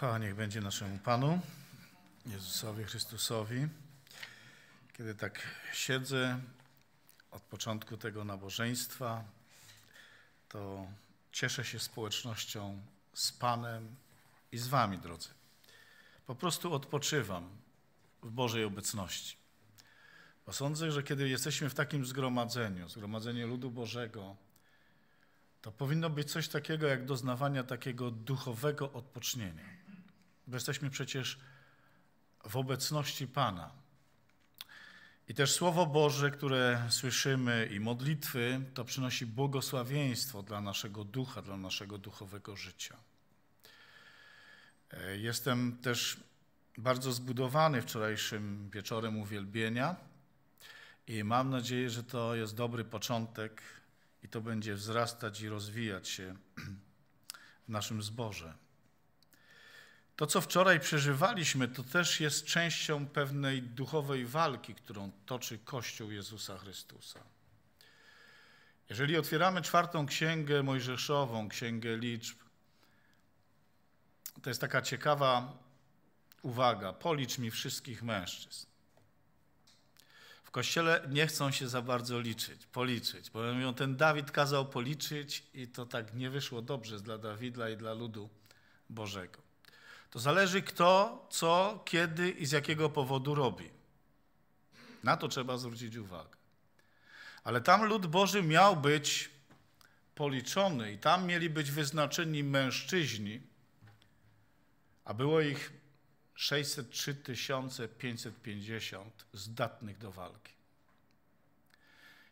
Chwała niech będzie naszemu Panu, Jezusowi Chrystusowi. Kiedy tak siedzę od początku tego nabożeństwa, to cieszę się społecznością z Panem i z Wami, drodzy. Po prostu odpoczywam w Bożej obecności. Bo sądzę, że kiedy jesteśmy w takim zgromadzeniu, zgromadzeniu ludu Bożego, to powinno być coś takiego jak doznawania takiego duchowego odpocznienia bo jesteśmy przecież w obecności Pana. I też Słowo Boże, które słyszymy, i modlitwy, to przynosi błogosławieństwo dla naszego ducha, dla naszego duchowego życia. E, jestem też bardzo zbudowany wczorajszym wieczorem uwielbienia i mam nadzieję, że to jest dobry początek i to będzie wzrastać i rozwijać się w naszym zborze. To, co wczoraj przeżywaliśmy, to też jest częścią pewnej duchowej walki, którą toczy Kościół Jezusa Chrystusa. Jeżeli otwieramy czwartą księgę Mojżeszową, księgę liczb, to jest taka ciekawa uwaga: policz mi wszystkich mężczyzn. W kościele nie chcą się za bardzo liczyć, policzyć, bo mówią, ten Dawid kazał policzyć i to tak nie wyszło dobrze dla Dawida i dla ludu Bożego. To zależy kto, co, kiedy i z jakiego powodu robi. Na to trzeba zwrócić uwagę. Ale tam lud Boży miał być policzony i tam mieli być wyznaczeni mężczyźni, a było ich 603 550 zdatnych do walki.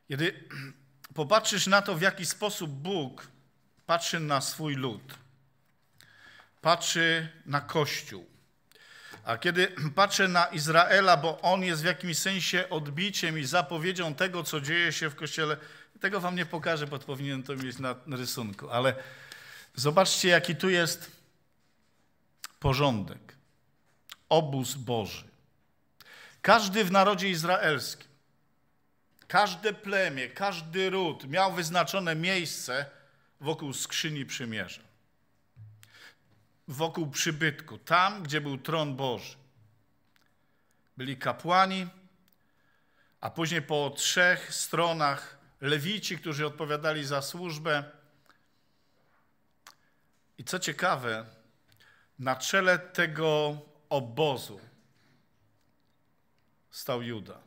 Kiedy popatrzysz na to, w jaki sposób Bóg patrzy na swój lud, patrzy na Kościół. A kiedy patrzę na Izraela, bo on jest w jakimś sensie odbiciem i zapowiedzią tego, co dzieje się w Kościele, tego wam nie pokażę, bo powinienem to mieć na rysunku, ale zobaczcie, jaki tu jest porządek. Obóz Boży. Każdy w narodzie izraelskim, każde plemię, każdy ród miał wyznaczone miejsce wokół skrzyni przymierza wokół przybytku, tam, gdzie był tron Boży. Byli kapłani, a później po trzech stronach lewici, którzy odpowiadali za służbę. I co ciekawe, na czele tego obozu stał Juda.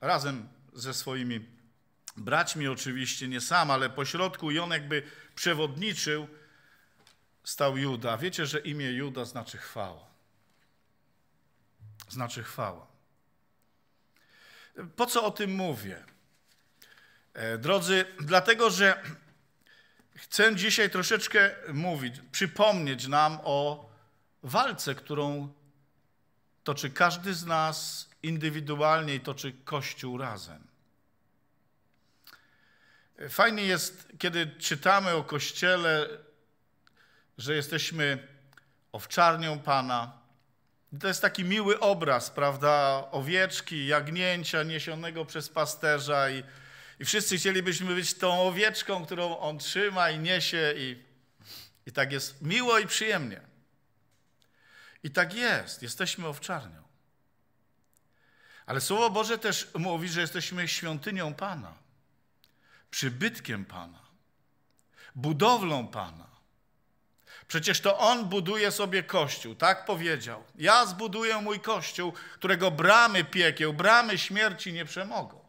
Razem ze swoimi braćmi oczywiście, nie sam, ale pośrodku i on jakby przewodniczył stał Juda. Wiecie, że imię Juda znaczy chwała. Znaczy chwała. Po co o tym mówię? E, drodzy, dlatego, że chcę dzisiaj troszeczkę mówić, przypomnieć nam o walce, którą toczy każdy z nas indywidualnie i toczy Kościół razem. E, fajnie jest, kiedy czytamy o Kościele, że jesteśmy owczarnią Pana. To jest taki miły obraz, prawda? Owieczki, jagnięcia niesionego przez pasterza i, i wszyscy chcielibyśmy być tą owieczką, którą on trzyma i niesie i, i tak jest miło i przyjemnie. I tak jest, jesteśmy owczarnią. Ale Słowo Boże też mówi, że jesteśmy świątynią Pana, przybytkiem Pana, budowlą Pana. Przecież to on buduje sobie kościół, tak powiedział. Ja zbuduję mój kościół, którego bramy piekieł, bramy śmierci nie przemogą.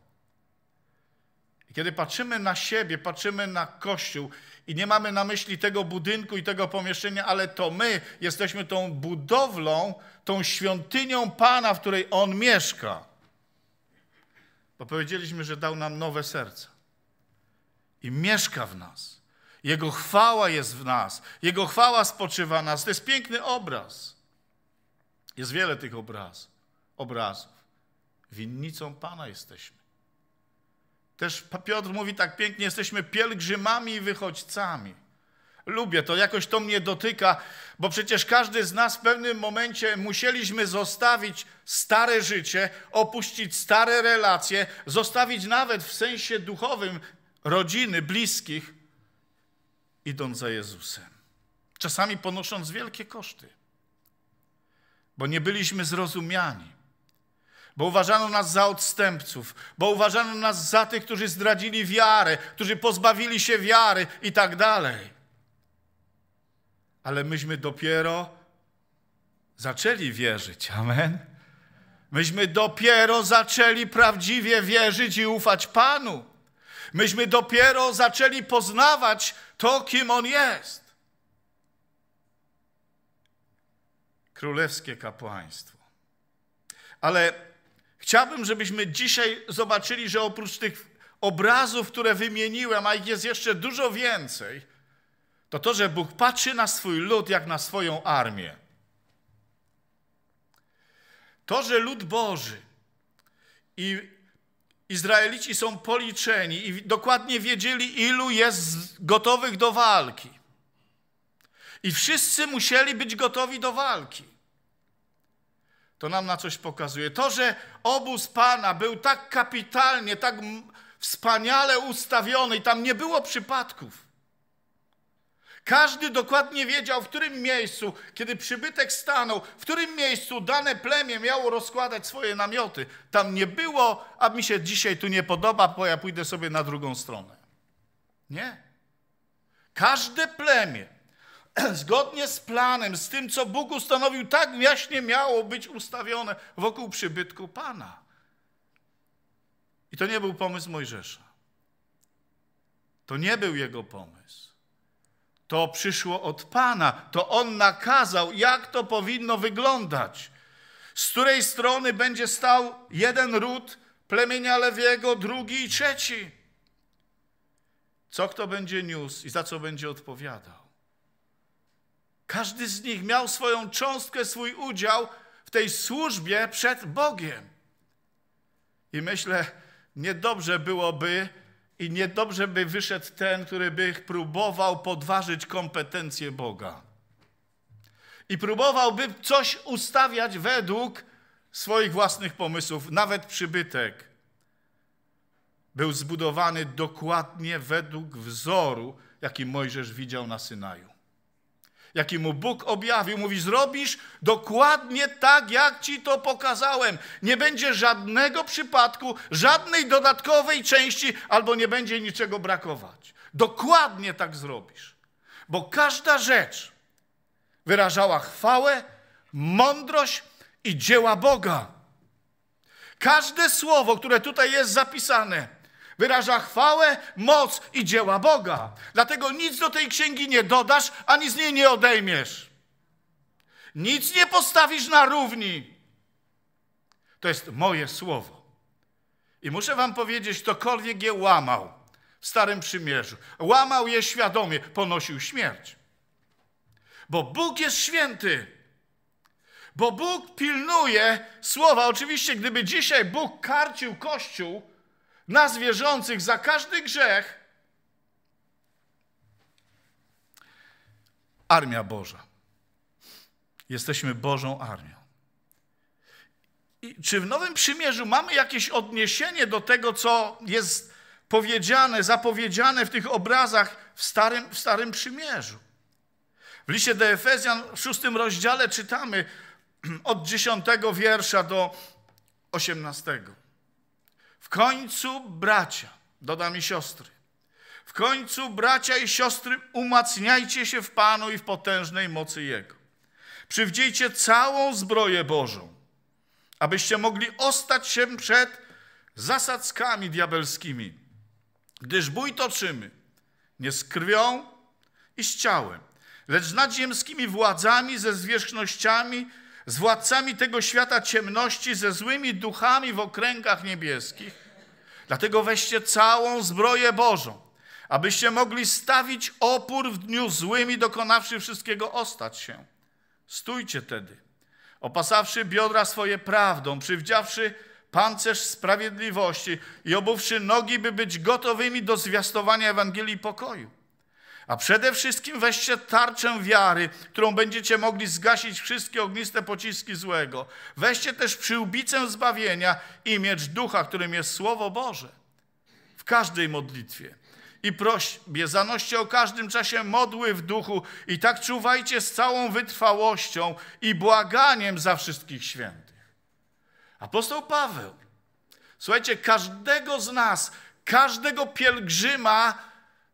I kiedy patrzymy na siebie, patrzymy na kościół i nie mamy na myśli tego budynku i tego pomieszczenia, ale to my jesteśmy tą budowlą, tą świątynią Pana, w której on mieszka. Bo powiedzieliśmy, że dał nam nowe serca i mieszka w nas. Jego chwała jest w nas. Jego chwała spoczywa w nas. To jest piękny obraz. Jest wiele tych obraz, obrazów. Winnicą Pana jesteśmy. Też Piotr mówi tak pięknie, jesteśmy pielgrzymami i wychodźcami. Lubię to, jakoś to mnie dotyka, bo przecież każdy z nas w pewnym momencie musieliśmy zostawić stare życie, opuścić stare relacje, zostawić nawet w sensie duchowym rodziny, bliskich, idąc za Jezusem. Czasami ponosząc wielkie koszty, bo nie byliśmy zrozumiani, bo uważano nas za odstępców, bo uważano nas za tych, którzy zdradzili wiarę, którzy pozbawili się wiary i tak dalej. Ale myśmy dopiero zaczęli wierzyć. Amen. Myśmy dopiero zaczęli prawdziwie wierzyć i ufać Panu. Myśmy dopiero zaczęli poznawać to, kim On jest. Królewskie kapłaństwo. Ale chciałbym, żebyśmy dzisiaj zobaczyli, że oprócz tych obrazów, które wymieniłem, a ich jest jeszcze dużo więcej, to to, że Bóg patrzy na swój lud jak na swoją armię. To, że lud Boży i Izraelici są policzeni i dokładnie wiedzieli, ilu jest gotowych do walki. I wszyscy musieli być gotowi do walki. To nam na coś pokazuje. To, że obóz Pana był tak kapitalnie, tak wspaniale ustawiony i tam nie było przypadków. Każdy dokładnie wiedział, w którym miejscu, kiedy przybytek stanął, w którym miejscu dane plemię miało rozkładać swoje namioty. Tam nie było, a mi się dzisiaj tu nie podoba, bo ja pójdę sobie na drugą stronę. Nie. Każde plemię, zgodnie z planem, z tym, co Bóg ustanowił, tak właśnie miało być ustawione wokół przybytku Pana. I to nie był pomysł Mojżesza. To nie był jego pomysł. To przyszło od Pana, to On nakazał, jak to powinno wyglądać. Z której strony będzie stał jeden ród plemienia Lewiego, drugi i trzeci. Co kto będzie niósł i za co będzie odpowiadał. Każdy z nich miał swoją cząstkę, swój udział w tej służbie przed Bogiem. I myślę, niedobrze byłoby, i niedobrze by wyszedł ten, który by próbował podważyć kompetencje Boga. I próbowałby coś ustawiać według swoich własnych pomysłów, nawet przybytek. Był zbudowany dokładnie według wzoru, jaki Mojżesz widział na Synaju jaki mu Bóg objawił. Mówi, zrobisz dokładnie tak, jak ci to pokazałem. Nie będzie żadnego przypadku, żadnej dodatkowej części, albo nie będzie niczego brakować. Dokładnie tak zrobisz. Bo każda rzecz wyrażała chwałę, mądrość i dzieła Boga. Każde słowo, które tutaj jest zapisane, wyraża chwałę, moc i dzieła Boga. Dlatego nic do tej księgi nie dodasz, ani z niej nie odejmiesz. Nic nie postawisz na równi. To jest moje słowo. I muszę wam powiedzieć, ktokolwiek je łamał w Starym Przymierzu, łamał je świadomie, ponosił śmierć. Bo Bóg jest święty. Bo Bóg pilnuje słowa. Oczywiście, gdyby dzisiaj Bóg karcił Kościół, nas wierzących za każdy grzech, armia Boża. Jesteśmy Bożą armią. I czy w Nowym Przymierzu mamy jakieś odniesienie do tego, co jest powiedziane, zapowiedziane w tych obrazach w Starym, w starym Przymierzu? W liście do Efezjan w szóstym rozdziale czytamy od dziesiątego wiersza do osiemnastego. W końcu bracia, dodam i siostry, w końcu bracia i siostry umacniajcie się w Panu i w potężnej mocy Jego. Przywdziejcie całą zbroję Bożą, abyście mogli ostać się przed zasadzkami diabelskimi, gdyż bój toczymy nie z krwią i z ciałem, lecz z nadziemskimi władzami, ze zwierzchnościami, z władcami tego świata ciemności, ze złymi duchami w okręgach niebieskich. Dlatego weźcie całą zbroję Bożą, abyście mogli stawić opór w dniu złym i dokonawszy wszystkiego ostać się. Stójcie tedy, opasawszy biodra swoje prawdą, przywdziawszy pancerz sprawiedliwości i obuwszy nogi, by być gotowymi do zwiastowania Ewangelii pokoju. A przede wszystkim weźcie tarczę wiary, którą będziecie mogli zgasić wszystkie ogniste pociski złego. Weźcie też przyłbicę zbawienia i miecz ducha, którym jest Słowo Boże. W każdej modlitwie i prośbie zanoście o każdym czasie modły w duchu i tak czuwajcie z całą wytrwałością i błaganiem za wszystkich świętych. Apostoł Paweł, słuchajcie, każdego z nas, każdego pielgrzyma,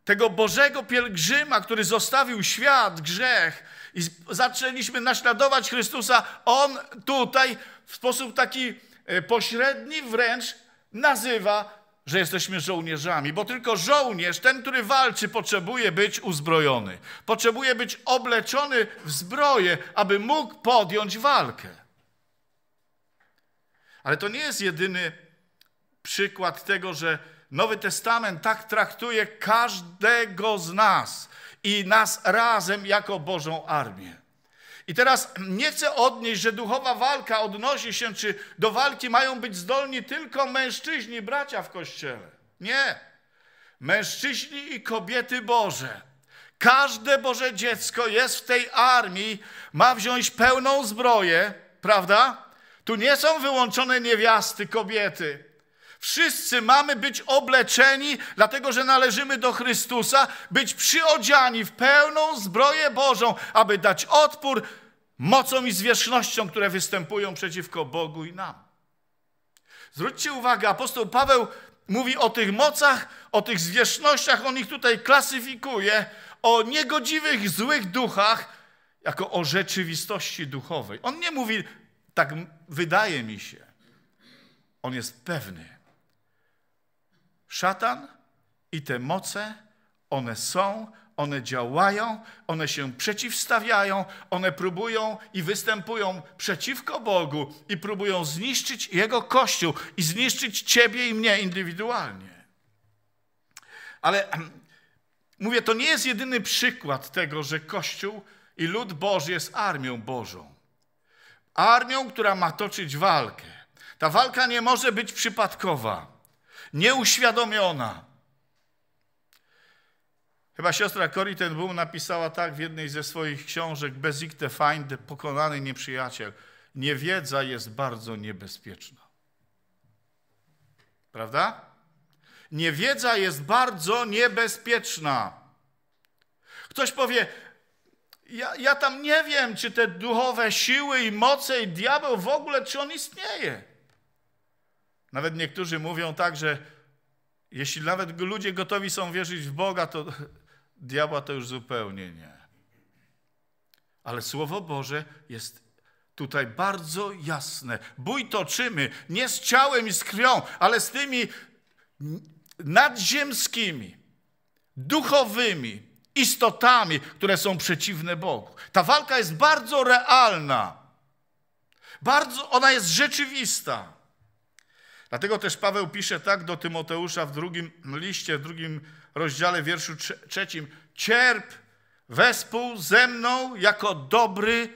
tego Bożego pielgrzyma, który zostawił świat, grzech i zaczęliśmy naśladować Chrystusa, on tutaj w sposób taki e, pośredni wręcz nazywa, że jesteśmy żołnierzami, bo tylko żołnierz, ten, który walczy, potrzebuje być uzbrojony. Potrzebuje być obleczony w zbroję, aby mógł podjąć walkę. Ale to nie jest jedyny przykład tego, że Nowy Testament tak traktuje każdego z nas i nas razem jako Bożą armię. I teraz nie chcę odnieść, że duchowa walka odnosi się, czy do walki mają być zdolni tylko mężczyźni, bracia w kościele. Nie. Mężczyźni i kobiety Boże. Każde Boże dziecko jest w tej armii, ma wziąć pełną zbroję, prawda? Tu nie są wyłączone niewiasty, kobiety. Wszyscy mamy być obleczeni, dlatego że należymy do Chrystusa, być przyodziani w pełną zbroję Bożą, aby dać odpór mocą i zwierzchnością, które występują przeciwko Bogu i nam. Zwróćcie uwagę, apostoł Paweł mówi o tych mocach, o tych zwierznościach, on ich tutaj klasyfikuje, o niegodziwych, złych duchach, jako o rzeczywistości duchowej. On nie mówi, tak wydaje mi się. On jest pewny szatan i te moce, one są, one działają, one się przeciwstawiają, one próbują i występują przeciwko Bogu i próbują zniszczyć Jego Kościół i zniszczyć Ciebie i mnie indywidualnie. Ale mówię, to nie jest jedyny przykład tego, że Kościół i lud Boży jest armią Bożą. Armią, która ma toczyć walkę. Ta walka nie może być przypadkowa nieuświadomiona. Chyba siostra Cori ten Boom napisała tak w jednej ze swoich książek Bez ich feinde, pokonany nieprzyjaciel. Niewiedza jest bardzo niebezpieczna. Prawda? Niewiedza jest bardzo niebezpieczna. Ktoś powie, ja, ja tam nie wiem, czy te duchowe siły i moce i diabeł w ogóle, czy on istnieje. Nawet niektórzy mówią tak, że jeśli nawet ludzie gotowi są wierzyć w Boga, to diabła to już zupełnie nie. Ale Słowo Boże jest tutaj bardzo jasne. Bój toczymy nie z ciałem i z krwią, ale z tymi nadziemskimi, duchowymi istotami, które są przeciwne Bogu. Ta walka jest bardzo realna. Bardzo, ona jest rzeczywista. Dlatego też Paweł pisze tak do Tymoteusza w drugim liście, w drugim rozdziale, wierszu trzecim. Cierp wespół ze mną jako dobry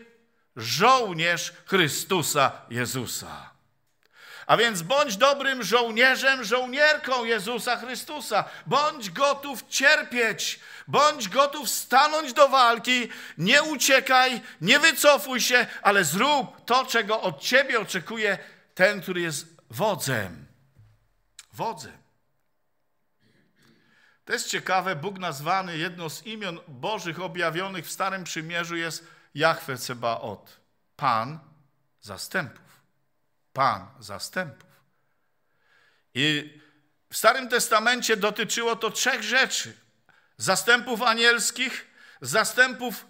żołnierz Chrystusa Jezusa. A więc bądź dobrym żołnierzem, żołnierką Jezusa Chrystusa. Bądź gotów cierpieć, bądź gotów stanąć do walki. Nie uciekaj, nie wycofuj się, ale zrób to, czego od ciebie oczekuje ten, który jest wodzem. Wodzem. To jest ciekawe, Bóg nazwany, jedno z imion bożych objawionych w Starym Przymierzu jest Jahwe Sebaot, Pan zastępów. Pan zastępów. I w Starym Testamencie dotyczyło to trzech rzeczy. Zastępów anielskich, zastępów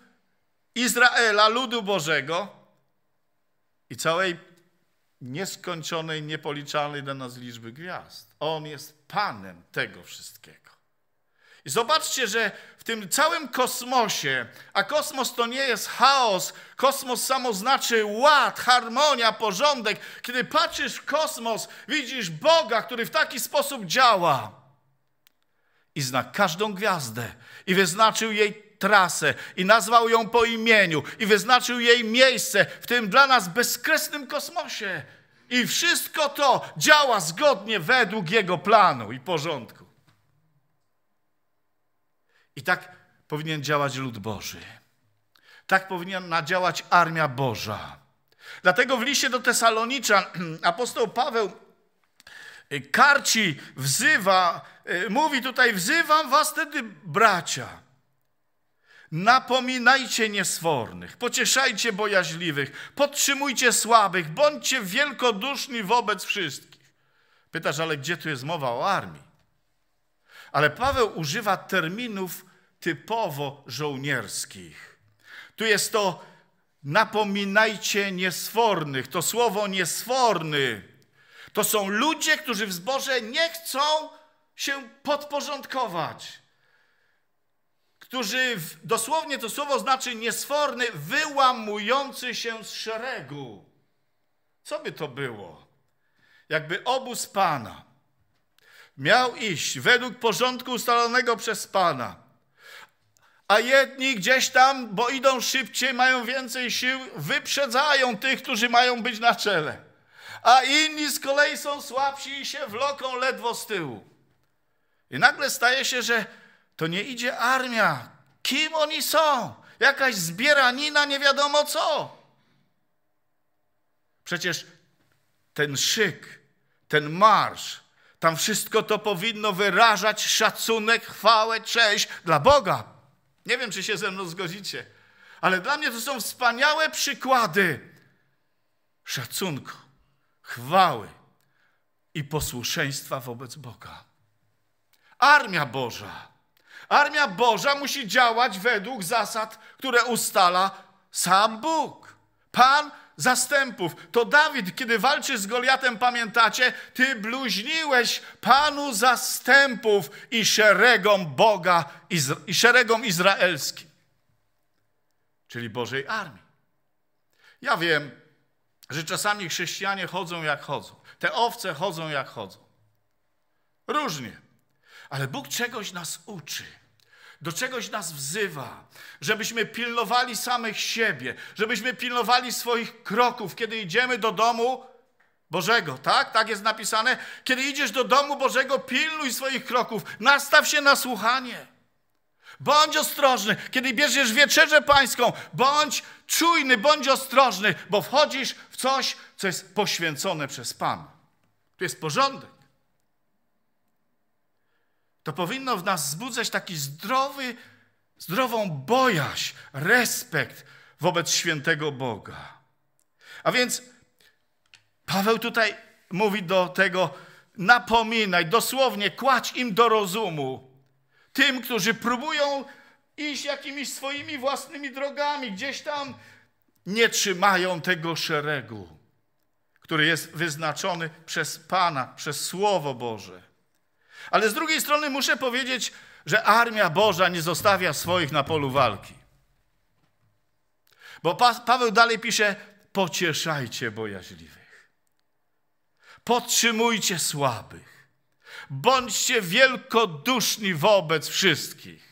Izraela, ludu Bożego i całej nieskończonej, niepoliczalnej dla nas liczby gwiazd. On jest Panem tego wszystkiego. I zobaczcie, że w tym całym kosmosie, a kosmos to nie jest chaos, kosmos samo znaczy ład, harmonia, porządek. Kiedy patrzysz w kosmos, widzisz Boga, który w taki sposób działa. I zna każdą gwiazdę i wyznaczył jej trasę i nazwał ją po imieniu i wyznaczył jej miejsce w tym dla nas bezkresnym kosmosie. I wszystko to działa zgodnie według Jego planu i porządku. I tak powinien działać lud Boży. Tak powinna działać armia Boża. Dlatego w liście do Tesalonicza apostoł Paweł y, karci, wzywa, y, mówi tutaj: Wzywam was tedy, bracia. Napominajcie niesfornych, pocieszajcie bojaźliwych, podtrzymujcie słabych, bądźcie wielkoduszni wobec wszystkich. Pytasz, ale gdzie tu jest mowa o armii? Ale Paweł używa terminów typowo żołnierskich. Tu jest to napominajcie niesfornych. To słowo niesforny to są ludzie, którzy w zboże nie chcą się podporządkować którzy w, dosłownie to słowo znaczy niesforny, wyłamujący się z szeregu. Co by to było? Jakby obóz Pana miał iść według porządku ustalonego przez Pana, a jedni gdzieś tam, bo idą szybciej, mają więcej sił, wyprzedzają tych, którzy mają być na czele, a inni z kolei są słabsi i się wloką ledwo z tyłu. I nagle staje się, że to nie idzie armia. Kim oni są? Jakaś zbieranina, nie wiadomo co. Przecież ten szyk, ten marsz, tam wszystko to powinno wyrażać szacunek, chwałę, cześć dla Boga. Nie wiem, czy się ze mną zgodzicie, ale dla mnie to są wspaniałe przykłady szacunku, chwały i posłuszeństwa wobec Boga. Armia Boża Armia Boża musi działać według zasad, które ustala sam Bóg. Pan zastępów. To Dawid, kiedy walczy z Goliatem, pamiętacie, ty bluźniłeś Panu zastępów i szeregom Boga Izra i szeregom izraelskim, czyli Bożej armii. Ja wiem, że czasami chrześcijanie chodzą jak chodzą. Te owce chodzą jak chodzą. Różnie. Ale Bóg czegoś nas uczy do czegoś nas wzywa, żebyśmy pilnowali samych siebie, żebyśmy pilnowali swoich kroków, kiedy idziemy do domu Bożego, tak? Tak jest napisane. Kiedy idziesz do domu Bożego, pilnuj swoich kroków, nastaw się na słuchanie. Bądź ostrożny, kiedy bierzesz wieczerzę pańską, bądź czujny, bądź ostrożny, bo wchodzisz w coś, co jest poświęcone przez Pana. Tu jest porządek to powinno w nas wzbudzać taki zdrowy, zdrową bojaźń, respekt wobec świętego Boga. A więc Paweł tutaj mówi do tego, napominaj, dosłownie kładź im do rozumu. Tym, którzy próbują iść jakimiś swoimi własnymi drogami, gdzieś tam nie trzymają tego szeregu, który jest wyznaczony przez Pana, przez Słowo Boże. Ale z drugiej strony muszę powiedzieć, że armia Boża nie zostawia swoich na polu walki. Bo pa Paweł dalej pisze: pocieszajcie bojaźliwych, podtrzymujcie słabych, bądźcie wielkoduszni wobec wszystkich.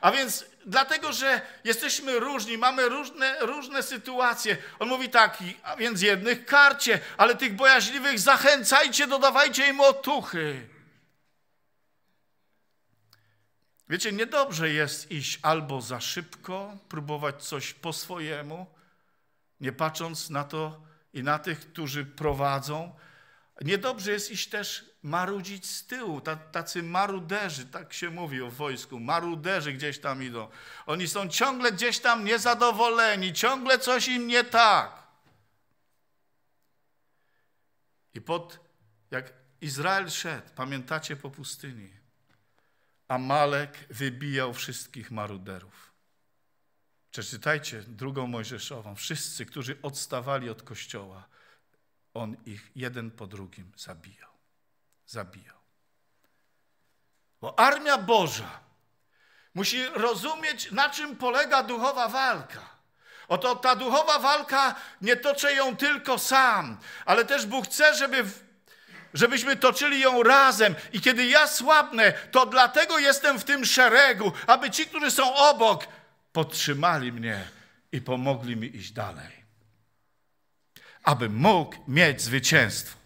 A więc dlatego, że jesteśmy różni, mamy różne, różne sytuacje. On mówi tak, a więc jednych karcie, ale tych bojaźliwych zachęcajcie, dodawajcie im otuchy. Wiecie, niedobrze jest iść albo za szybko, próbować coś po swojemu, nie patrząc na to i na tych, którzy prowadzą. Niedobrze jest iść też marudzić z tyłu. Tacy maruderzy, tak się mówi o wojsku, maruderzy gdzieś tam idą. Oni są ciągle gdzieś tam niezadowoleni, ciągle coś im nie tak. I pod, jak Izrael szedł, pamiętacie po pustyni, Amalek wybijał wszystkich maruderów. Przeczytajcie drugą Mojżeszową. Wszyscy, którzy odstawali od kościoła, on ich jeden po drugim zabijał. Zabijał. Bo armia Boża musi rozumieć, na czym polega duchowa walka. Oto ta duchowa walka nie toczy ją tylko sam, ale też Bóg chce, żeby żebyśmy toczyli ją razem. I kiedy ja słabnę, to dlatego jestem w tym szeregu, aby ci, którzy są obok, podtrzymali mnie i pomogli mi iść dalej. Aby mógł mieć zwycięstwo.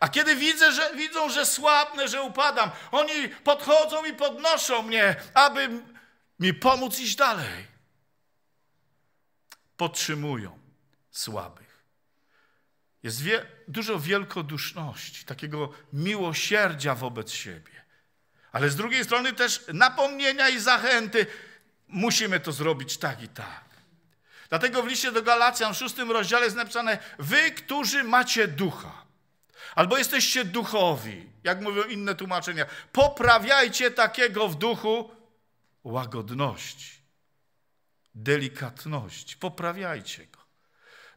A kiedy widzę, że, widzą, że słabnę, że upadam, oni podchodzą i podnoszą mnie, aby mi pomóc iść dalej. Podtrzymują słabych. Jest wie, dużo wielkoduszności, takiego miłosierdzia wobec siebie. Ale z drugiej strony też napomnienia i zachęty. Musimy to zrobić tak i tak. Dlatego w liście do Galacjan w szóstym rozdziale jest napisane wy, którzy macie ducha. Albo jesteście duchowi, jak mówią inne tłumaczenia. Poprawiajcie takiego w duchu łagodności, delikatności. Poprawiajcie go,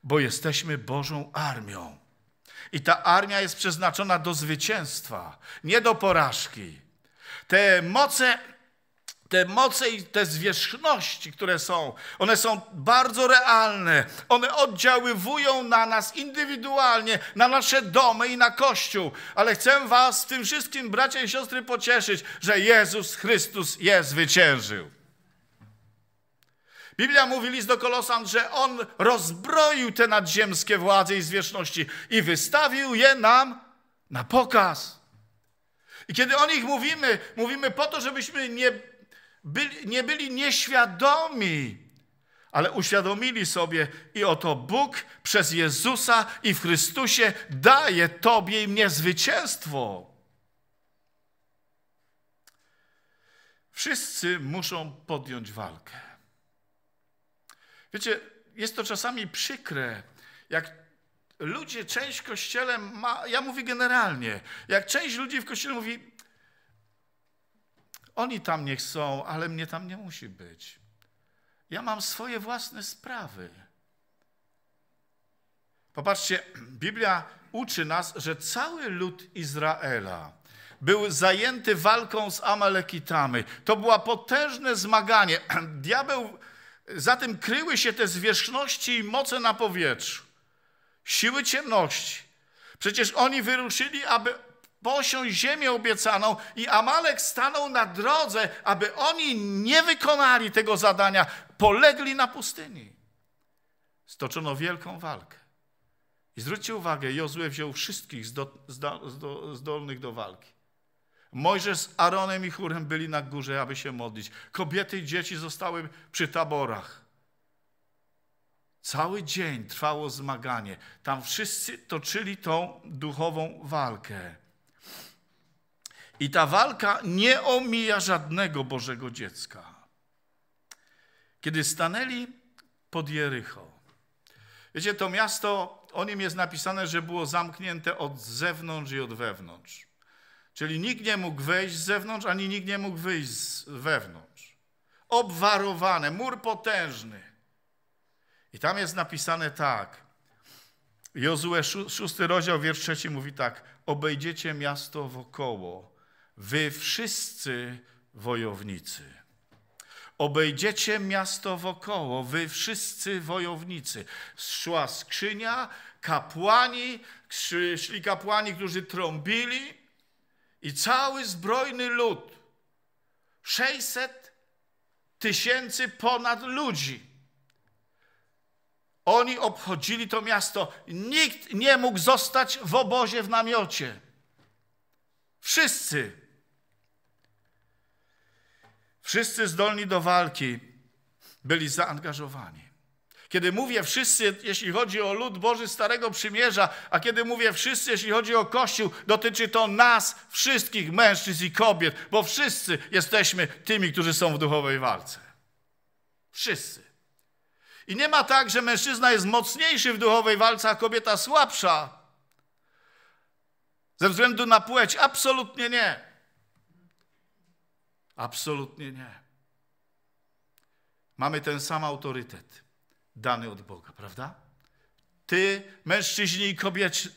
bo jesteśmy Bożą armią. I ta armia jest przeznaczona do zwycięstwa, nie do porażki. Te moce, te moce i te zwierzchności, które są, one są bardzo realne. One oddziaływują na nas indywidualnie, na nasze domy i na Kościół. Ale chcę Was tym wszystkim, bracia i siostry, pocieszyć, że Jezus Chrystus je zwyciężył. Biblia mówi, list do Kolosan, że on rozbroił te nadziemskie władze i zwierzchności i wystawił je nam na pokaz. I kiedy o nich mówimy, mówimy po to, żebyśmy nie byli, nie byli nieświadomi, ale uświadomili sobie i oto Bóg przez Jezusa i w Chrystusie daje Tobie i mnie zwycięstwo. Wszyscy muszą podjąć walkę. Wiecie, jest to czasami przykre, jak ludzie, część kościele ma, ja mówię generalnie, jak część ludzi w kościele mówi, oni tam nie chcą, ale mnie tam nie musi być. Ja mam swoje własne sprawy. Popatrzcie, Biblia uczy nas, że cały lud Izraela był zajęty walką z Amalekitami. To było potężne zmaganie. Diabeł Zatem kryły się te zwierzchności i moce na powietrzu, siły ciemności. Przecież oni wyruszyli, aby posiąść ziemię obiecaną i Amalek stanął na drodze, aby oni nie wykonali tego zadania, polegli na pustyni. Stoczono wielką walkę. I zwróćcie uwagę, Jozue wziął wszystkich zdolnych do walki. Mojżesz z Aaronem i Chórem byli na górze, aby się modlić. Kobiety i dzieci zostały przy taborach. Cały dzień trwało zmaganie. Tam wszyscy toczyli tą duchową walkę. I ta walka nie omija żadnego Bożego dziecka. Kiedy stanęli pod Jericho, wiecie, to miasto, o nim jest napisane, że było zamknięte od zewnątrz i od wewnątrz. Czyli nikt nie mógł wejść z zewnątrz, ani nikt nie mógł wyjść z wewnątrz. Obwarowane, mur potężny. I tam jest napisane tak. Jozue, szósty rozdział, wiersz trzeci mówi tak. Obejdziecie miasto wokoło, wy wszyscy wojownicy. Obejdziecie miasto wokoło, wy wszyscy wojownicy. Szła skrzynia, kapłani, szli kapłani, którzy trąbili, i cały zbrojny lud, 600 tysięcy ponad ludzi. Oni obchodzili to miasto. Nikt nie mógł zostać w obozie w namiocie. Wszyscy. Wszyscy zdolni do walki byli zaangażowani. Kiedy mówię wszyscy, jeśli chodzi o lud Boży Starego Przymierza, a kiedy mówię wszyscy, jeśli chodzi o Kościół, dotyczy to nas, wszystkich mężczyzn i kobiet, bo wszyscy jesteśmy tymi, którzy są w duchowej walce. Wszyscy. I nie ma tak, że mężczyzna jest mocniejszy w duchowej walce, a kobieta słabsza. Ze względu na płeć, absolutnie nie. Absolutnie nie. Mamy ten sam autorytet dany od Boga, prawda? Ty, mężczyźni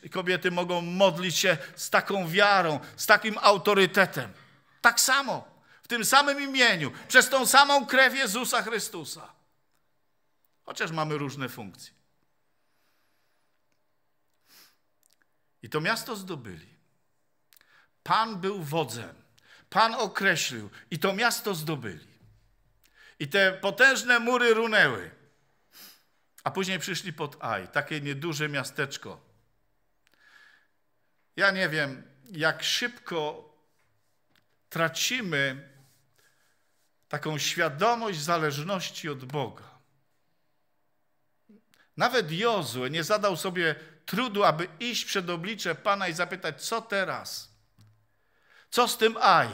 i kobiety, mogą modlić się z taką wiarą, z takim autorytetem. Tak samo, w tym samym imieniu, przez tą samą krew Jezusa Chrystusa. Chociaż mamy różne funkcje. I to miasto zdobyli. Pan był wodzem. Pan określił i to miasto zdobyli. I te potężne mury runęły. A później przyszli pod Aj, takie nieduże miasteczko. Ja nie wiem, jak szybko tracimy taką świadomość zależności od Boga. Nawet Jozue nie zadał sobie trudu, aby iść przed oblicze Pana i zapytać, co teraz? Co z tym Aj?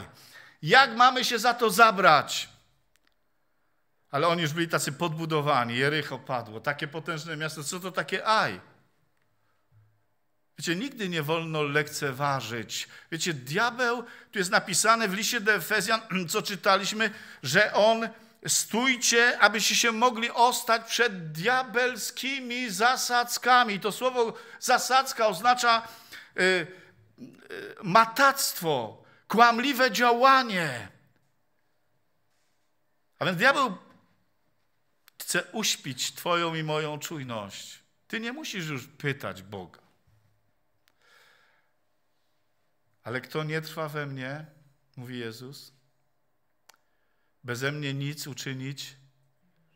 Jak mamy się za to zabrać? Ale oni już byli tacy podbudowani, Jericho padło, takie potężne miasto, co to takie aj? Wiecie, nigdy nie wolno lekceważyć. Wiecie, diabeł, tu jest napisane w liście do Efezjan, co czytaliśmy, że on, stójcie, abyście się mogli ostać przed diabelskimi zasadzkami. To słowo zasadzka oznacza y, y, matactwo, kłamliwe działanie. A więc diabeł Chcę uśpić Twoją i moją czujność. Ty nie musisz już pytać Boga. Ale kto nie trwa we mnie, mówi Jezus, beze mnie nic uczynić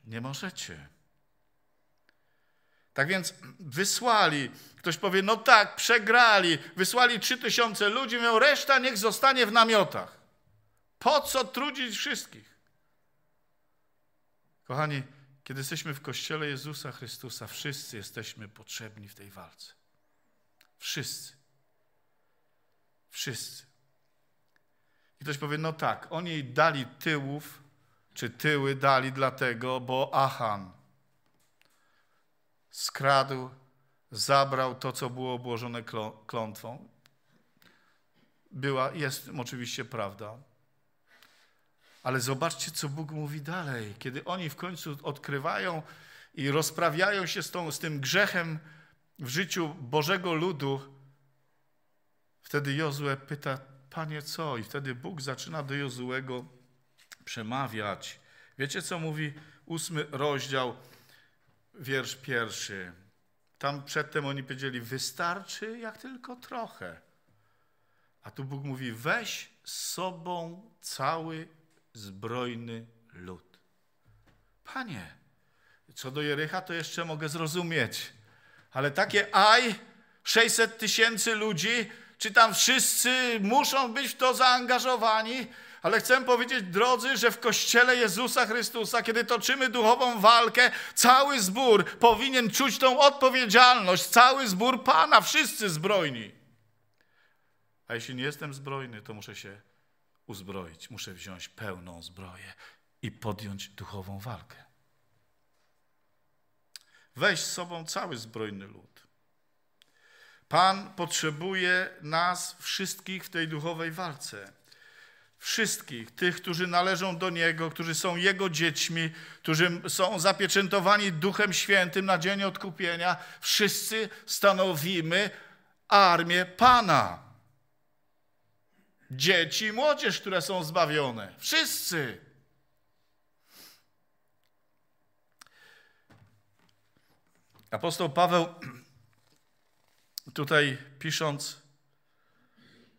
nie możecie. Tak więc wysłali. Ktoś powie, no tak, przegrali. Wysłali trzy tysiące ludzi, mówią, reszta niech zostanie w namiotach. Po co trudzić wszystkich? Kochani, kiedy jesteśmy w Kościele Jezusa Chrystusa, wszyscy jesteśmy potrzebni w tej walce. Wszyscy. Wszyscy. I ktoś powie, no tak, oni dali tyłów, czy tyły dali dlatego, bo Achan skradł, zabrał to, co było obłożone klątwą. Była, jest oczywiście prawda. Ale zobaczcie, co Bóg mówi dalej. Kiedy oni w końcu odkrywają i rozprawiają się z, tą, z tym grzechem w życiu Bożego ludu, wtedy Jozue pyta, Panie, co? I wtedy Bóg zaczyna do Jozułego przemawiać. Wiecie, co mówi ósmy rozdział, wiersz pierwszy. Tam przedtem oni powiedzieli, wystarczy jak tylko trochę. A tu Bóg mówi, weź z sobą cały zbrojny lud. Panie, co do Jericha, to jeszcze mogę zrozumieć, ale takie aj, 600 tysięcy ludzi, czy tam wszyscy muszą być w to zaangażowani, ale chcę powiedzieć, drodzy, że w Kościele Jezusa Chrystusa, kiedy toczymy duchową walkę, cały zbór powinien czuć tą odpowiedzialność, cały zbór Pana, wszyscy zbrojni. A jeśli nie jestem zbrojny, to muszę się uzbroić, muszę wziąć pełną zbroję i podjąć duchową walkę. Weź z sobą cały zbrojny lud. Pan potrzebuje nas wszystkich w tej duchowej walce. Wszystkich, tych, którzy należą do Niego, którzy są Jego dziećmi, którzy są zapieczętowani Duchem Świętym na dzień odkupienia, wszyscy stanowimy armię Pana dzieci i młodzież, które są zbawione. Wszyscy. Apostoł Paweł tutaj pisząc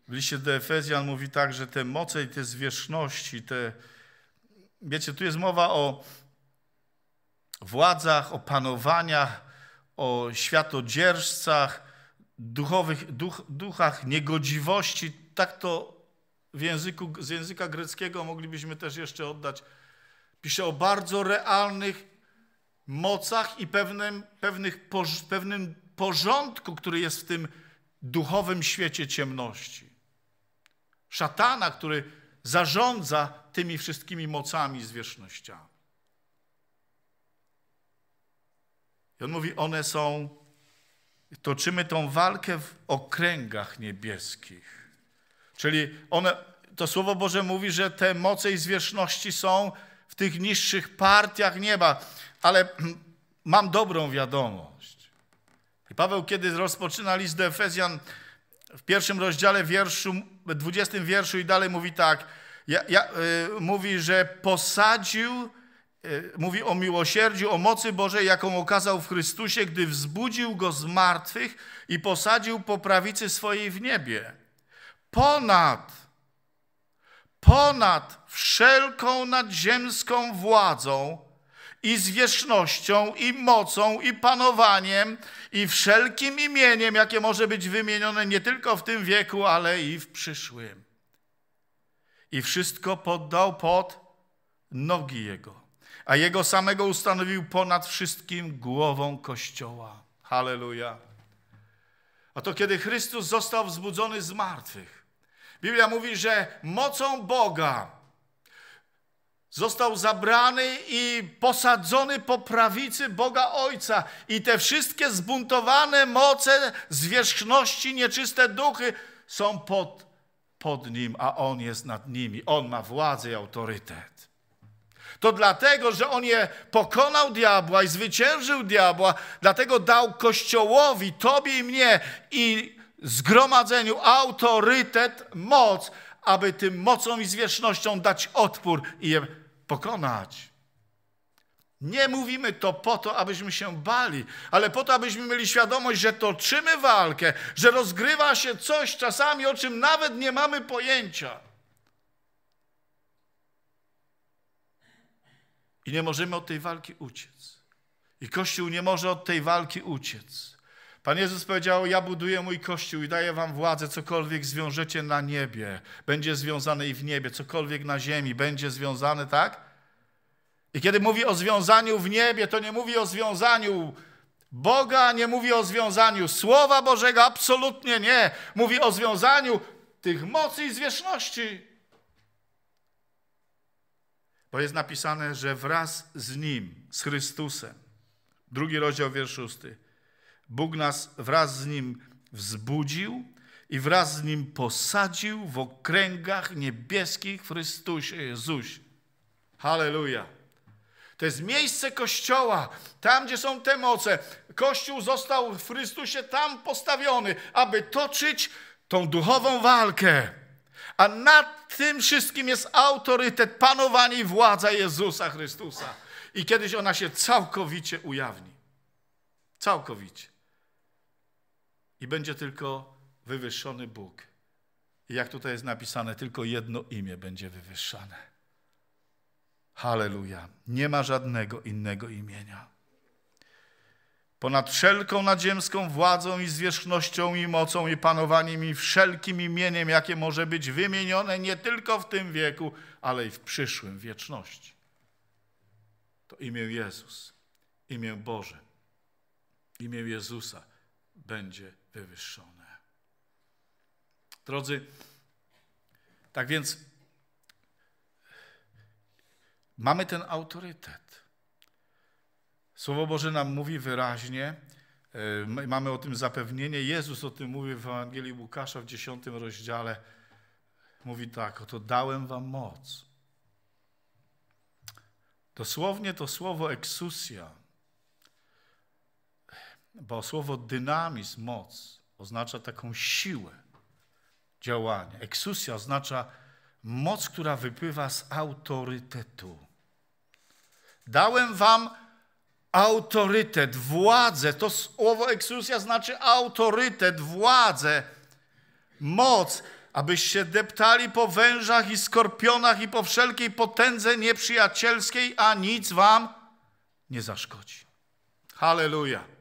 w liście do Efezjan mówi tak, że te moce i te zwierzchności, te... Wiecie, tu jest mowa o władzach, o panowaniach, o światodzierżcach, duchowych, duch, duchach niegodziwości. Tak to w języku, z języka greckiego moglibyśmy też jeszcze oddać. Pisze o bardzo realnych mocach i pewnym, pewnych, poż, pewnym porządku, który jest w tym duchowym świecie ciemności. Szatana, który zarządza tymi wszystkimi mocami, zwierzchnościami. I on mówi, one są, toczymy tą walkę w okręgach niebieskich. Czyli one, to Słowo Boże mówi, że te moce i zwierzchności są w tych niższych partiach nieba. Ale mam dobrą wiadomość. I Paweł, kiedy rozpoczyna list do Efezjan w pierwszym rozdziale, wierszu, 20 wierszu i dalej mówi tak, ja, ja, y, mówi, że posadził, y, mówi o miłosierdziu, o mocy Bożej, jaką okazał w Chrystusie, gdy wzbudził Go z martwych i posadził po prawicy swojej w niebie ponad, ponad wszelką nadziemską władzą i zwierzchnością i mocą i panowaniem i wszelkim imieniem, jakie może być wymienione nie tylko w tym wieku, ale i w przyszłym. I wszystko poddał pod nogi Jego, a Jego samego ustanowił ponad wszystkim głową Kościoła. Halleluja. A to kiedy Chrystus został wzbudzony z martwych, Biblia mówi, że mocą Boga został zabrany i posadzony po prawicy Boga Ojca. I te wszystkie zbuntowane moce zwierzchności, nieczyste duchy są pod, pod nim, a on jest nad nimi. On ma władzę i autorytet. To dlatego, że on je pokonał diabła i zwyciężył diabła, dlatego dał Kościołowi, tobie i mnie i zgromadzeniu autorytet, moc, aby tym mocą i zwierzchnością dać odpór i je pokonać. Nie mówimy to po to, abyśmy się bali, ale po to, abyśmy mieli świadomość, że toczymy walkę, że rozgrywa się coś czasami, o czym nawet nie mamy pojęcia. I nie możemy od tej walki uciec. I Kościół nie może od tej walki uciec. Pan Jezus powiedział: Ja buduję mój kościół i daję wam władzę, cokolwiek zwiążecie na niebie, będzie związane i w niebie, cokolwiek na ziemi, będzie związane, tak? I kiedy mówi o związaniu w niebie, to nie mówi o związaniu Boga, nie mówi o związaniu Słowa Bożego, absolutnie nie. Mówi o związaniu tych mocy i zwierzchności. Bo jest napisane, że wraz z Nim, z Chrystusem, drugi rozdział, wiersz szósty, Bóg nas wraz z Nim wzbudził i wraz z Nim posadził w okręgach niebieskich w Chrystusie Jezusie. Halleluja. To jest miejsce Kościoła, tam gdzie są te moce. Kościół został w Chrystusie tam postawiony, aby toczyć tą duchową walkę. A nad tym wszystkim jest autorytet, panowanie i władza Jezusa Chrystusa. I kiedyś ona się całkowicie ujawni. Całkowicie i będzie tylko wywyższony Bóg. I jak tutaj jest napisane, tylko jedno imię będzie wywyższane. Halleluja. Nie ma żadnego innego imienia. Ponad wszelką nadziemską władzą i zwierzchnością i mocą i panowaniem i wszelkim imieniem, jakie może być wymienione nie tylko w tym wieku, ale i w przyszłym wieczności. To imię Jezus, imię Boże, imię Jezusa będzie wywyższone. Drodzy, tak więc mamy ten autorytet. Słowo Boże nam mówi wyraźnie, e, mamy o tym zapewnienie, Jezus o tym mówi w Ewangelii Łukasza w 10 rozdziale. Mówi tak, oto dałem wam moc. Dosłownie to słowo eksusja bo słowo dynamizm, moc, oznacza taką siłę działania. Eksusja oznacza moc, która wypływa z autorytetu. Dałem wam autorytet, władzę. To słowo eksusja znaczy autorytet, władzę, moc, abyście deptali po wężach i skorpionach i po wszelkiej potędze nieprzyjacielskiej, a nic wam nie zaszkodzi. Hallelujah.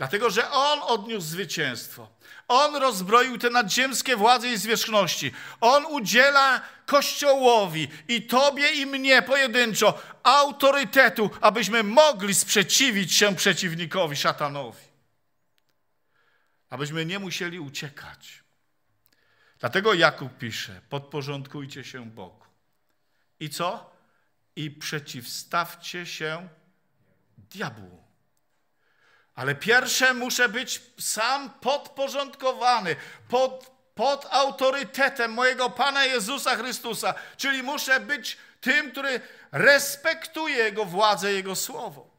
Dlatego, że On odniósł zwycięstwo. On rozbroił te nadziemskie władze i zwierzchności. On udziela Kościołowi i Tobie i mnie pojedynczo autorytetu, abyśmy mogli sprzeciwić się przeciwnikowi, szatanowi. Abyśmy nie musieli uciekać. Dlatego Jakub pisze, podporządkujcie się Bogu. I co? I przeciwstawcie się diabłu. Ale pierwsze muszę być sam podporządkowany, pod, pod autorytetem mojego Pana Jezusa Chrystusa. Czyli muszę być tym, który respektuje Jego władzę, Jego słowo.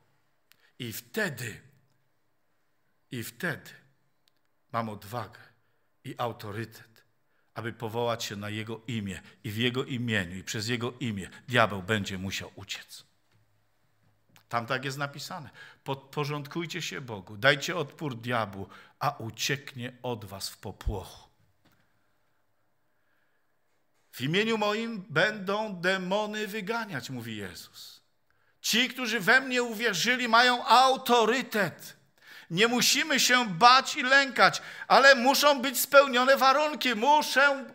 I wtedy, i wtedy mam odwagę i autorytet, aby powołać się na Jego imię i w Jego imieniu i przez Jego imię diabeł będzie musiał uciec. Tam tak jest napisane. Podporządkujcie się Bogu, dajcie odpór diabłu, a ucieknie od was w popłochu. W imieniu moim będą demony wyganiać, mówi Jezus. Ci, którzy we mnie uwierzyli, mają autorytet. Nie musimy się bać i lękać, ale muszą być spełnione warunki. Muszę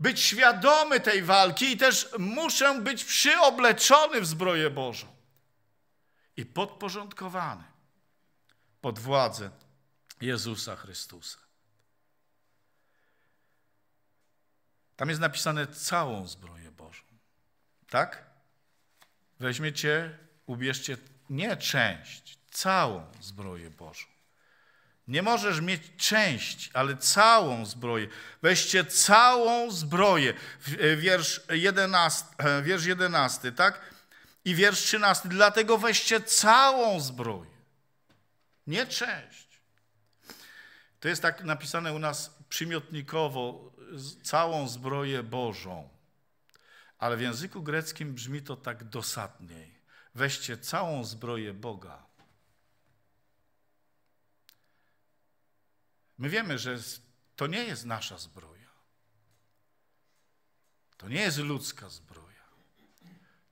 być świadomy tej walki i też muszę być przyobleczony w zbroję Bożą i podporządkowany pod władzę Jezusa Chrystusa. Tam jest napisane całą zbroję Bożą. Tak? Weźmiecie, ubierzcie nie część, całą zbroję Bożą. Nie możesz mieć część, ale całą zbroję. Weźcie całą zbroję. E, wiersz 11, e, wiersz 11 tak? I wiersz 13. Dlatego weźcie całą zbroję. Nie część. To jest tak napisane u nas przymiotnikowo, całą zbroję Bożą. Ale w języku greckim brzmi to tak dosadniej. Weźcie całą zbroję Boga. My wiemy, że to nie jest nasza zbroja. To nie jest ludzka zbroja.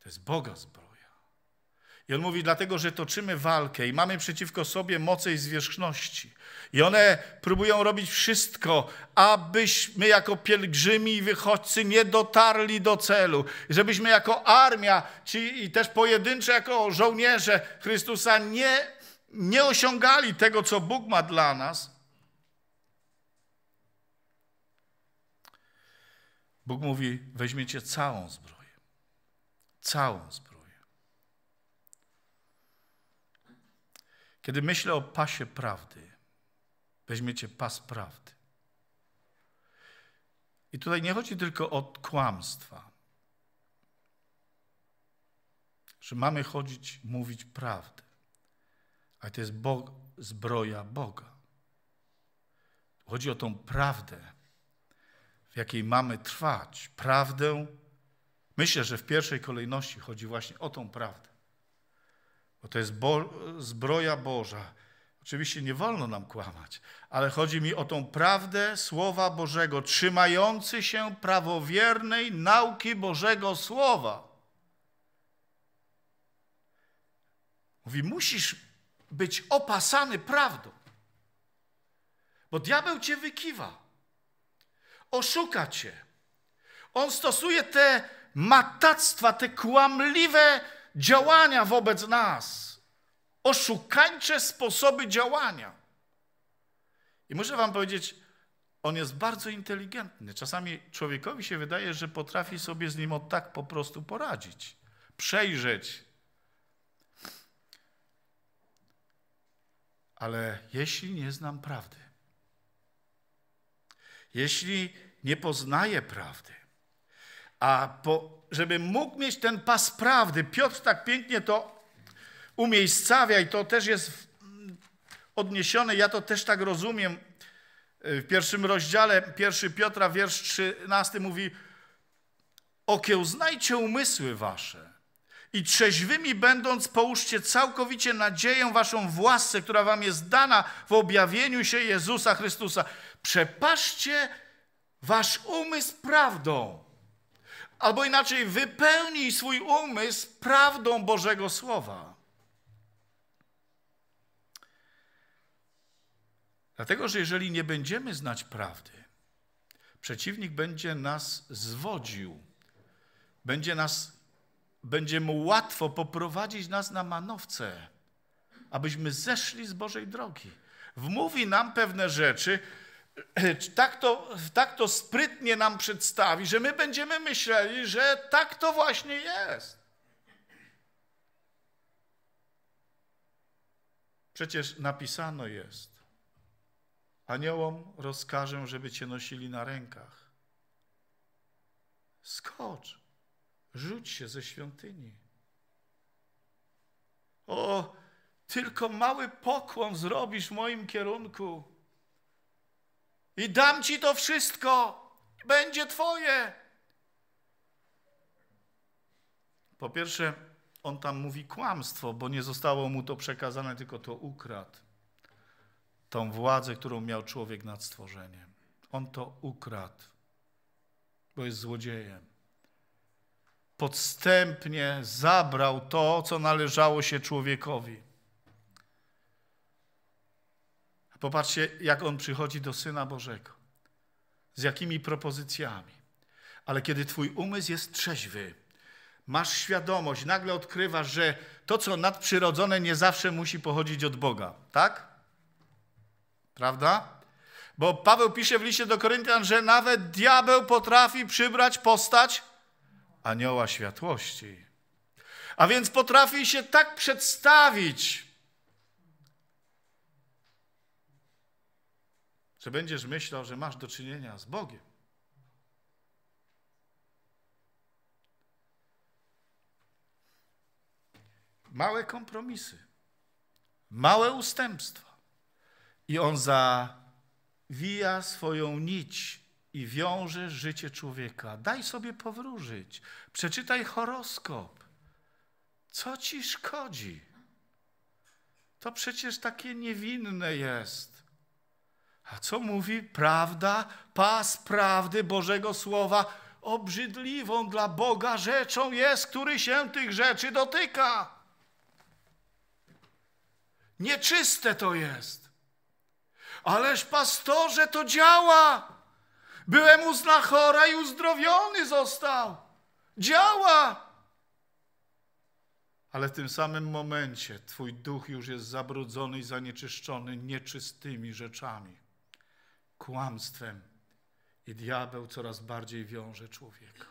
To jest Boga zbroja. I on mówi, dlatego, że toczymy walkę i mamy przeciwko sobie moce i zwierzchności. I one próbują robić wszystko, abyśmy jako pielgrzymi i wychodźcy nie dotarli do celu. Żebyśmy jako armia, ci, i też pojedyncze jako żołnierze Chrystusa nie, nie osiągali tego, co Bóg ma dla nas. Bóg mówi, weźmiecie całą zbroję. Całą zbroję. Kiedy myślę o pasie prawdy, weźmiecie pas prawdy. I tutaj nie chodzi tylko o kłamstwa. Że mamy chodzić, mówić prawdę. Ale to jest zbroja Boga. Chodzi o tą prawdę, w jakiej mamy trwać. Prawdę. Myślę, że w pierwszej kolejności chodzi właśnie o tą prawdę. Bo to jest bo zbroja Boża. Oczywiście nie wolno nam kłamać, ale chodzi mi o tą prawdę Słowa Bożego, trzymający się prawowiernej nauki Bożego Słowa. Mówi, musisz być opasany prawdą, bo diabeł cię wykiwa, oszuka cię. On stosuje te matactwa, te kłamliwe działania wobec nas, oszukańcze sposoby działania. I muszę Wam powiedzieć, on jest bardzo inteligentny. Czasami człowiekowi się wydaje, że potrafi sobie z nim tak po prostu poradzić, przejrzeć. Ale jeśli nie znam prawdy, jeśli nie poznaję prawdy, a po, żeby mógł mieć ten pas prawdy. Piotr tak pięknie to umiejscawia i to też jest odniesione, ja to też tak rozumiem. Y, w pierwszym rozdziale, pierwszy Piotra, wiersz 13 mówi Okiełznajcie umysły wasze i trzeźwymi będąc połóżcie całkowicie nadzieję waszą własce, która wam jest dana w objawieniu się Jezusa Chrystusa. Przepaszcie wasz umysł prawdą albo inaczej wypełnij swój umysł prawdą Bożego Słowa. Dlatego, że jeżeli nie będziemy znać prawdy, przeciwnik będzie nas zwodził, będzie, nas, będzie mu łatwo poprowadzić nas na manowce, abyśmy zeszli z Bożej drogi. Wmówi nam pewne rzeczy, tak to, tak to sprytnie nam przedstawi, że my będziemy myśleli, że tak to właśnie jest. Przecież napisano jest. Aniołom rozkażę, żeby cię nosili na rękach. Skocz, rzuć się ze świątyni. O, tylko mały pokłon zrobisz w moim kierunku i dam ci to wszystko, będzie twoje. Po pierwsze, on tam mówi kłamstwo, bo nie zostało mu to przekazane, tylko to ukradł. Tą władzę, którą miał człowiek nad stworzeniem. On to ukradł, bo jest złodziejem. Podstępnie zabrał to, co należało się człowiekowi. Popatrzcie, jak on przychodzi do Syna Bożego. Z jakimi propozycjami. Ale kiedy twój umysł jest trzeźwy, masz świadomość, nagle odkrywasz, że to, co nadprzyrodzone, nie zawsze musi pochodzić od Boga. Tak? Prawda? Bo Paweł pisze w liście do Koryntian, że nawet diabeł potrafi przybrać postać anioła światłości. A więc potrafi się tak przedstawić, że będziesz myślał, że masz do czynienia z Bogiem. Małe kompromisy, małe ustępstwa. I on zawija swoją nić i wiąże życie człowieka. Daj sobie powróżyć, przeczytaj horoskop. Co ci szkodzi? To przecież takie niewinne jest. A co mówi prawda? Pas prawdy Bożego Słowa obrzydliwą dla Boga rzeczą jest, który się tych rzeczy dotyka. Nieczyste to jest. Ależ pastorze to działa. Byłem u znachora i uzdrowiony został. Działa. Ale w tym samym momencie Twój duch już jest zabrudzony i zanieczyszczony nieczystymi rzeczami kłamstwem i diabeł coraz bardziej wiąże człowieka.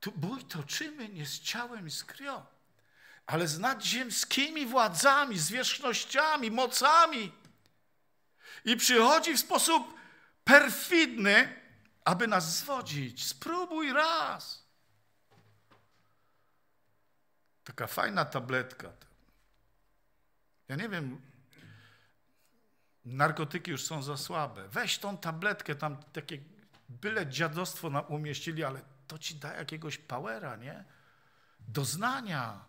Tu bój toczymy nie z ciałem i z krwią, ale z nadziemskimi władzami, zwierzchnościami, mocami. I przychodzi w sposób perfidny, aby nas zwodzić. Spróbuj raz. Taka fajna tabletka. Ja nie wiem, narkotyki już są za słabe. Weź tą tabletkę, tam takie byle dziadostwo nam umieścili, ale to ci da jakiegoś powera, nie? Doznania.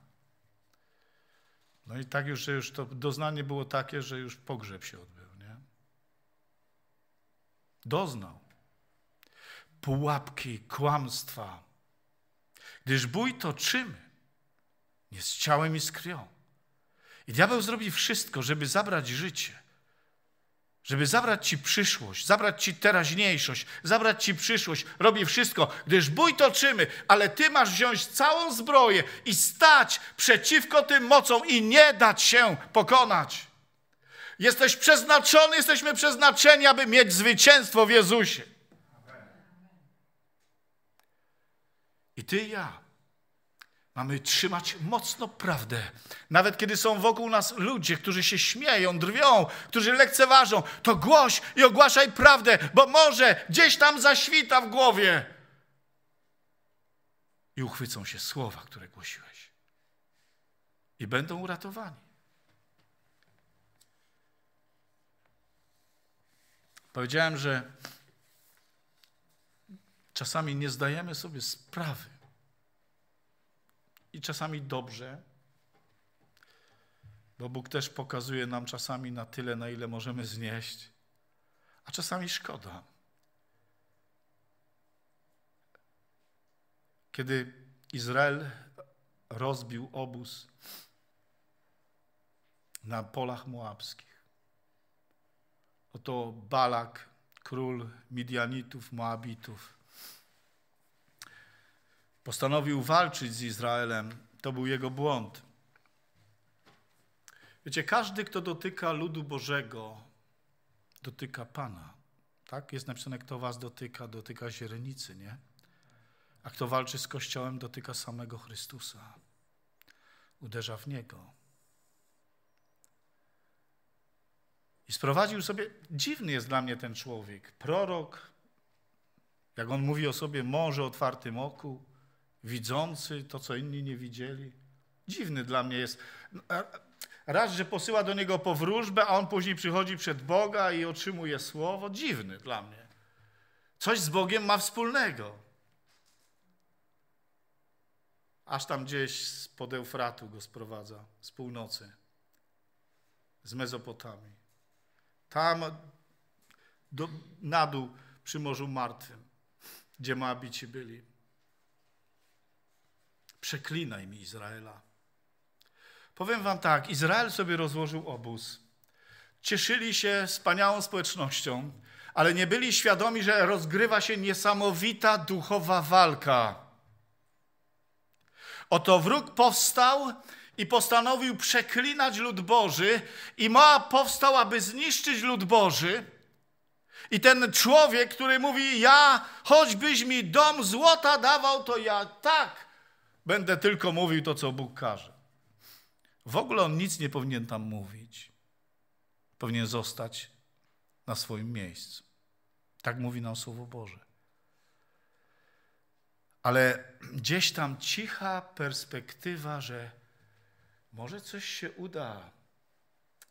No i tak już, że już to doznanie było takie, że już pogrzeb się odbył, nie? Doznał. Pułapki, kłamstwa. Gdyż bój czymy. nie z ciałem i z krwią. I diabeł zrobi wszystko, żeby zabrać życie żeby zabrać ci przyszłość, zabrać ci teraźniejszość, zabrać ci przyszłość. Robi wszystko, gdyż bój toczymy, ale ty masz wziąć całą zbroję i stać przeciwko tym mocom i nie dać się pokonać. Jesteś przeznaczony, jesteśmy przeznaczeni, aby mieć zwycięstwo w Jezusie. I ty i ja Mamy trzymać mocno prawdę. Nawet kiedy są wokół nas ludzie, którzy się śmieją, drwią, którzy lekceważą, to głoś i ogłaszaj prawdę, bo może gdzieś tam zaświta w głowie. I uchwycą się słowa, które głosiłeś. I będą uratowani. Powiedziałem, że czasami nie zdajemy sobie sprawy i czasami dobrze, bo Bóg też pokazuje nam czasami na tyle, na ile możemy znieść, a czasami szkoda. Kiedy Izrael rozbił obóz na polach moabskich, oto Balak, król Midianitów, Moabitów, postanowił walczyć z Izraelem, to był jego błąd. Wiecie, każdy, kto dotyka ludu Bożego, dotyka Pana. Tak? Jest napisane, kto was dotyka, dotyka źrenicy, nie? A kto walczy z Kościołem, dotyka samego Chrystusa. Uderza w Niego. I sprowadził sobie, dziwny jest dla mnie ten człowiek, prorok, jak on mówi o sobie, może otwartym oku, widzący to, co inni nie widzieli. Dziwny dla mnie jest. No, raz, że posyła do niego po wróżbę, a on później przychodzi przed Boga i otrzymuje słowo. Dziwny dla mnie. Coś z Bogiem ma wspólnego. Aż tam gdzieś z pod Eufratu go sprowadza, z północy, z Mezopotami. Tam do, na dół przy Morzu Martwym, gdzie Moabici byli. Przeklinaj mi Izraela. Powiem wam tak, Izrael sobie rozłożył obóz. Cieszyli się wspaniałą społecznością, ale nie byli świadomi, że rozgrywa się niesamowita duchowa walka. Oto wróg powstał i postanowił przeklinać lud Boży, i Moab powstał, aby zniszczyć lud Boży. I ten człowiek, który mówi: Ja, choćbyś mi dom złota dawał, to ja tak Będę tylko mówił to, co Bóg każe. W ogóle on nic nie powinien tam mówić. Powinien zostać na swoim miejscu. Tak mówi nam Słowo Boże. Ale gdzieś tam cicha perspektywa, że może coś się uda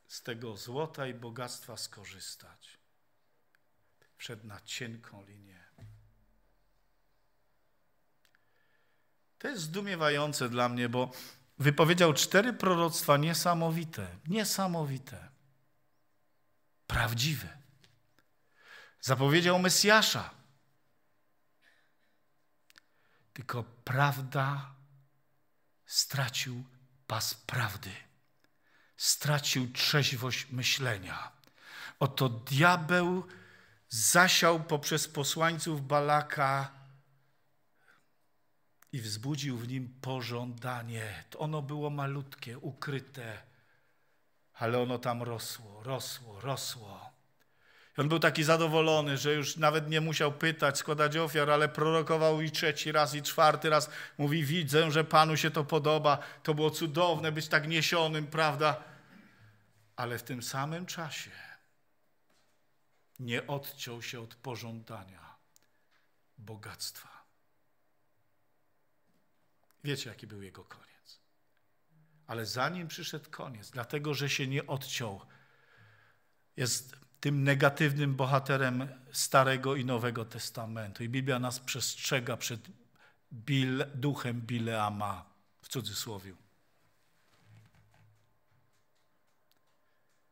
z tego złota i bogactwa skorzystać. przed na cienką linię. To jest zdumiewające dla mnie, bo wypowiedział cztery proroctwa niesamowite, niesamowite, prawdziwe. Zapowiedział Mesjasza. Tylko prawda stracił pas prawdy. Stracił trzeźwość myślenia. Oto diabeł zasiał poprzez posłańców Balaka i wzbudził w nim pożądanie. Ono było malutkie, ukryte, ale ono tam rosło, rosło, rosło. I on był taki zadowolony, że już nawet nie musiał pytać, składać ofiar, ale prorokował i trzeci raz, i czwarty raz. Mówi, widzę, że Panu się to podoba. To było cudowne być tak niesionym, prawda? Ale w tym samym czasie nie odciął się od pożądania bogactwa. Wiecie, jaki był jego koniec. Ale zanim przyszedł koniec, dlatego że się nie odciął, jest tym negatywnym bohaterem Starego i Nowego Testamentu. I Biblia nas przestrzega przed Bil, duchem Bileama, w cudzysłowie,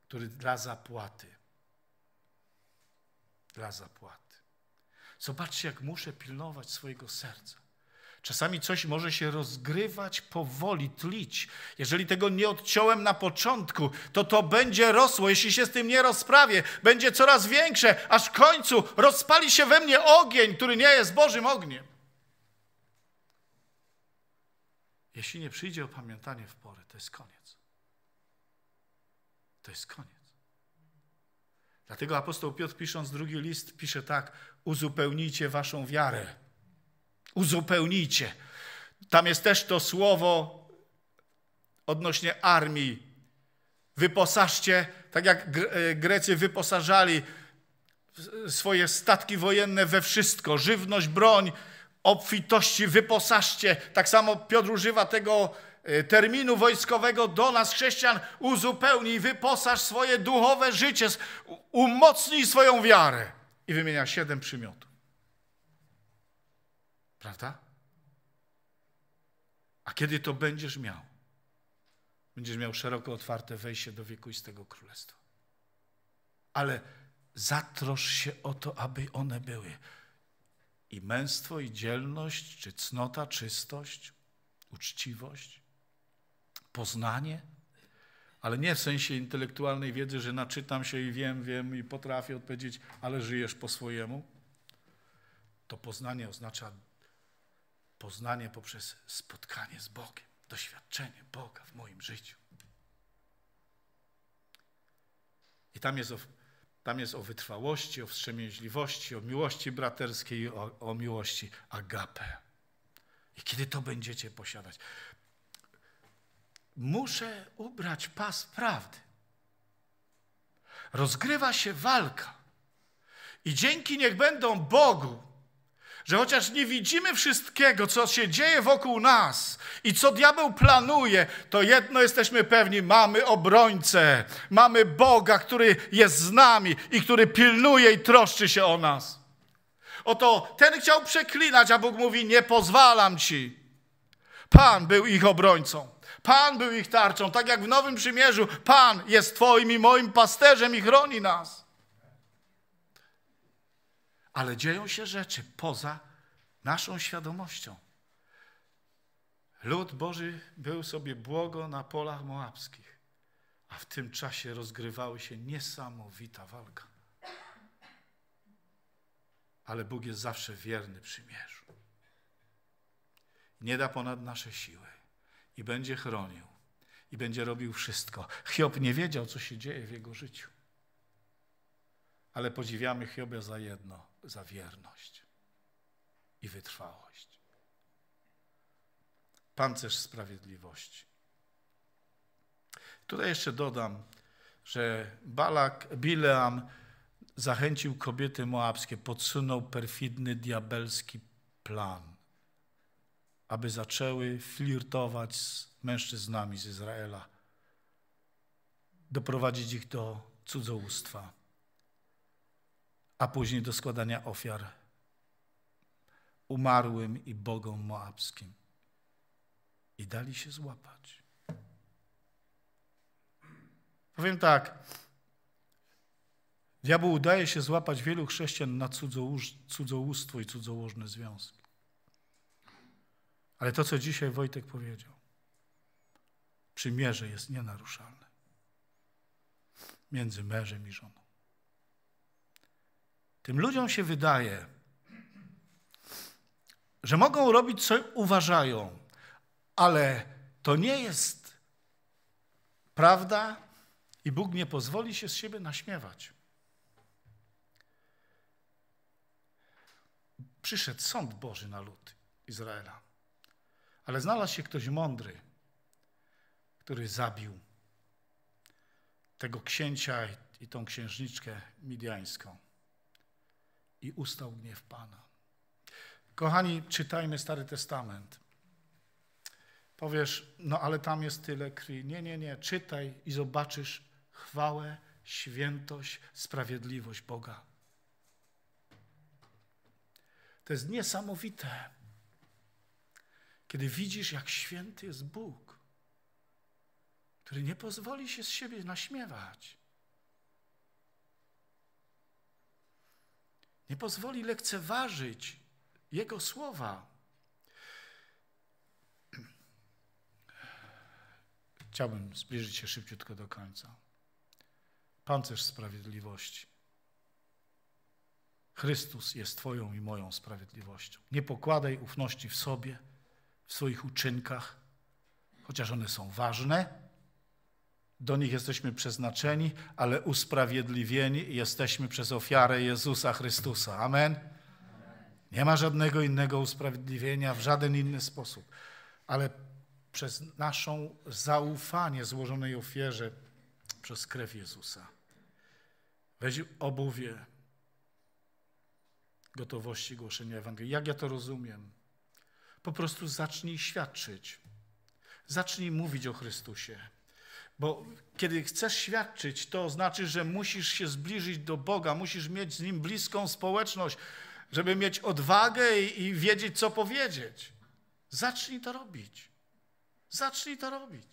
który dla zapłaty, dla zapłaty. Zobaczcie, jak muszę pilnować swojego serca. Czasami coś może się rozgrywać powoli, tlić. Jeżeli tego nie odciąłem na początku, to to będzie rosło. Jeśli się z tym nie rozprawię, będzie coraz większe, aż w końcu rozpali się we mnie ogień, który nie jest Bożym ogniem. Jeśli nie przyjdzie opamiętanie w porę, to jest koniec. To jest koniec. Dlatego apostoł Piotr pisząc drugi list pisze tak: uzupełnijcie waszą wiarę uzupełnijcie. Tam jest też to słowo odnośnie armii. Wyposażcie, tak jak e, Grecy wyposażali swoje statki wojenne we wszystko, żywność, broń, obfitości, wyposażcie. Tak samo Piotr używa tego e, terminu wojskowego do nas, chrześcijan, uzupełnij, wyposaż swoje duchowe życie, umocnij swoją wiarę. I wymienia siedem przymiotów. Prawda? A kiedy to będziesz miał? Będziesz miał szeroko otwarte wejście do wiekuistego królestwa. Ale zatrosz się o to, aby one były. I męstwo, i dzielność, czy cnota, czystość, uczciwość, poznanie, ale nie w sensie intelektualnej wiedzy, że naczytam się i wiem, wiem i potrafię odpowiedzieć, ale żyjesz po swojemu. To poznanie oznacza poznanie poprzez spotkanie z Bogiem, doświadczenie Boga w moim życiu. I tam jest o, tam jest o wytrwałości, o wstrzemięźliwości, o miłości braterskiej, o, o miłości agape. I kiedy to będziecie posiadać? Muszę ubrać pas prawdy. Rozgrywa się walka. I dzięki niech będą Bogu, że chociaż nie widzimy wszystkiego, co się dzieje wokół nas i co diabeł planuje, to jedno jesteśmy pewni: mamy obrońcę, mamy Boga, który jest z nami i który pilnuje i troszczy się o nas. Oto ten chciał przeklinać, a Bóg mówi: Nie pozwalam ci. Pan był ich obrońcą. Pan był ich tarczą. Tak jak w Nowym Przymierzu, Pan jest Twoim i moim pasterzem i chroni nas ale dzieją się rzeczy poza naszą świadomością. Lud Boży był sobie błogo na polach moabskich, a w tym czasie rozgrywała się niesamowita walka. Ale Bóg jest zawsze wierny przymierzu. Nie da ponad nasze siły i będzie chronił i będzie robił wszystko. Hiob nie wiedział, co się dzieje w jego życiu ale podziwiamy Hiobę za jedno, za wierność i wytrwałość. Pancerz sprawiedliwości. Tutaj jeszcze dodam, że Balak, Bileam zachęcił kobiety moabskie, podsunął perfidny, diabelski plan, aby zaczęły flirtować z mężczyznami z Izraela, doprowadzić ich do cudzołóstwa a później do składania ofiar umarłym i bogom moabskim. I dali się złapać. Powiem tak. Diabeł udaje się złapać wielu chrześcijan na cudzołóstwo i cudzołożne związki. Ale to, co dzisiaj Wojtek powiedział, przymierze jest nienaruszalne między mężem i żoną. Tym ludziom się wydaje, że mogą robić, co uważają, ale to nie jest prawda i Bóg nie pozwoli się z siebie naśmiewać. Przyszedł sąd Boży na lud Izraela, ale znalazł się ktoś mądry, który zabił tego księcia i tą księżniczkę midiańską i ustał gniew Pana. Kochani, czytajmy Stary Testament. Powiesz, no ale tam jest tyle krwi. Nie, nie, nie. Czytaj i zobaczysz chwałę, świętość, sprawiedliwość Boga. To jest niesamowite, kiedy widzisz, jak święty jest Bóg, który nie pozwoli się z siebie naśmiewać. Nie pozwoli lekceważyć Jego słowa. Chciałbym zbliżyć się szybciutko do końca. Pancerz sprawiedliwości. Chrystus jest Twoją i moją sprawiedliwością. Nie pokładaj ufności w sobie, w swoich uczynkach, chociaż one są ważne, do nich jesteśmy przeznaczeni, ale usprawiedliwieni jesteśmy przez ofiarę Jezusa Chrystusa. Amen. Nie ma żadnego innego usprawiedliwienia w żaden inny sposób, ale przez naszą zaufanie złożonej ofierze przez krew Jezusa. Weź obuwie gotowości głoszenia Ewangelii. Jak ja to rozumiem? Po prostu zacznij świadczyć. Zacznij mówić o Chrystusie. Bo kiedy chcesz świadczyć, to znaczy, że musisz się zbliżyć do Boga, musisz mieć z Nim bliską społeczność, żeby mieć odwagę i, i wiedzieć, co powiedzieć. Zacznij to robić. Zacznij to robić.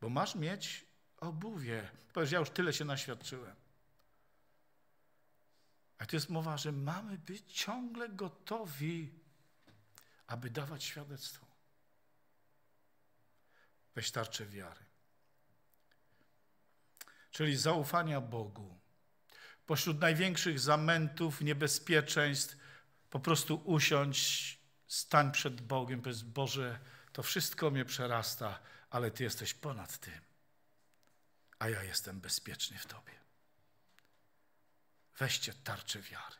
Bo masz mieć obuwie. Powiesz, ja już tyle się naświadczyłem. A to jest mowa, że mamy być ciągle gotowi, aby dawać świadectwo. Weź tarczę wiary. Czyli zaufania Bogu. Pośród największych zamętów, niebezpieczeństw, po prostu usiądź, stań przed Bogiem, powiedz, Boże, to wszystko mnie przerasta, ale Ty jesteś ponad tym, a ja jestem bezpieczny w Tobie. Weźcie tarczę wiary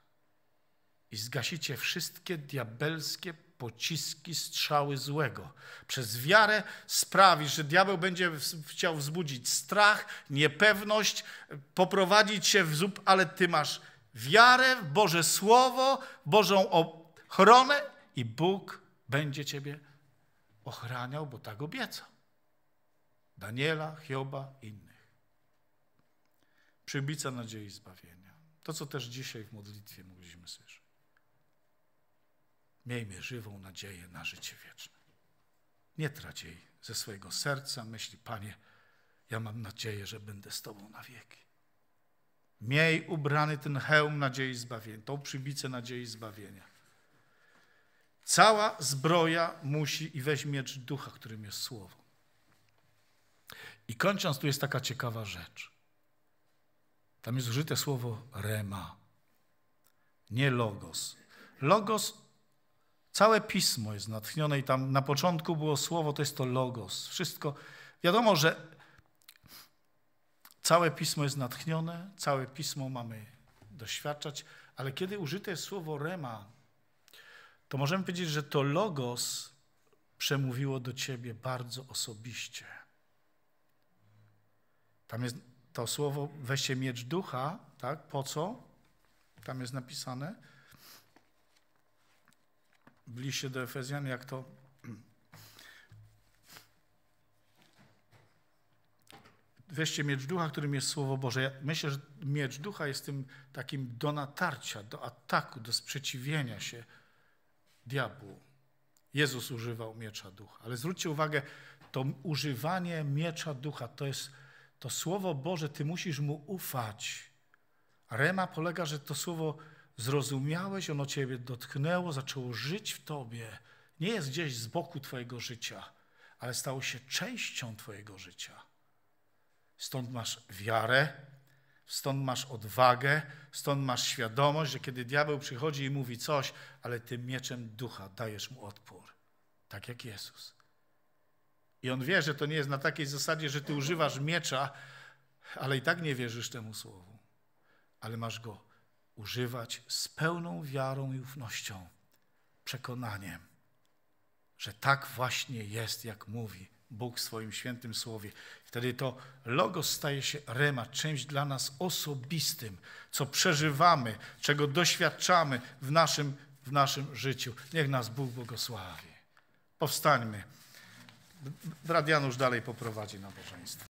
i zgasicie wszystkie diabelskie pociski, strzały złego. Przez wiarę sprawi, że diabeł będzie chciał wzbudzić strach, niepewność, poprowadzić się w zup, ale ty masz wiarę w Boże Słowo, Bożą ochronę i Bóg będzie ciebie ochraniał, bo tak obiecał. Daniela, Hioba, innych. Przybica nadziei zbawienia. To, co też dzisiaj w modlitwie mogliśmy słyszeć. Miejmy żywą nadzieję na życie wieczne. Nie trać jej ze swojego serca, myśli, Panie, ja mam nadzieję, że będę z Tobą na wieki. Miej ubrany ten hełm nadziei zbawienia, tą przybicę nadziei zbawienia. Cała zbroja musi i weź ducha, którym jest słowo. I kończąc, tu jest taka ciekawa rzecz. Tam jest użyte słowo rema, nie logos. Logos Całe pismo jest natchnione i tam na początku było słowo, to jest to logos. Wszystko. Wiadomo, że całe pismo jest natchnione, całe pismo mamy doświadczać, ale kiedy użyte jest słowo rema, to możemy powiedzieć, że to logos przemówiło do ciebie bardzo osobiście. Tam jest to słowo, weźcie miecz ducha, tak? Po co? Tam jest napisane w liście do Efezjan, jak to weźcie miecz ducha, którym jest Słowo Boże. Ja myślę, że miecz ducha jest tym takim do natarcia, do ataku, do sprzeciwienia się diabłu. Jezus używał miecza ducha. Ale zwróćcie uwagę, to używanie miecza ducha to jest to Słowo Boże, ty musisz mu ufać. Rema polega, że to Słowo zrozumiałeś, ono ciebie dotknęło, zaczęło żyć w tobie. Nie jest gdzieś z boku twojego życia, ale stało się częścią twojego życia. Stąd masz wiarę, stąd masz odwagę, stąd masz świadomość, że kiedy diabeł przychodzi i mówi coś, ale tym mieczem ducha dajesz mu odpór, tak jak Jezus. I on wie, że to nie jest na takiej zasadzie, że ty używasz miecza, ale i tak nie wierzysz temu słowu, ale masz go używać z pełną wiarą i ufnością, przekonaniem, że tak właśnie jest, jak mówi Bóg w swoim świętym słowie. Wtedy to logos staje się rema, czymś dla nas osobistym, co przeżywamy, czego doświadczamy w naszym, w naszym życiu. Niech nas Bóg błogosławi. Powstańmy. Brad Janusz dalej poprowadzi nabożeństwo.